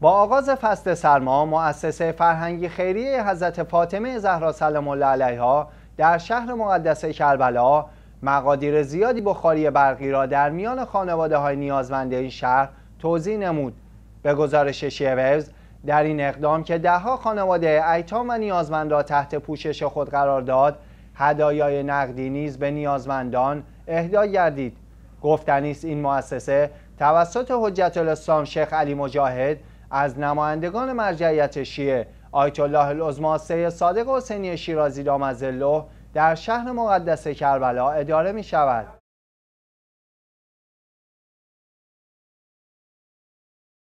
با آغاز فصل سرما مؤسسه فرهنگی خیریه حضرت فاطمه زهرا سلام الله علیها در شهر مقدس کربلا مقادیر زیادی بخاری برقی را در میان خانواده های نیازمند این شهر توضیح نمود به گزارش شیوز در این اقدام که دهها خانواده ایتام و نیازمند را تحت پوشش خود قرار داد هدایای نقدی نیز به نیازمندان اهدا گردید گفتنیست این مؤسسه توسط حجت الاسلام شیخ علی مجاهد از نمایندگان مرجعیت شیعه آیت الله العظما صادق حسینی شیرازی دامزله در شهر مقدس کربلا اداره می شود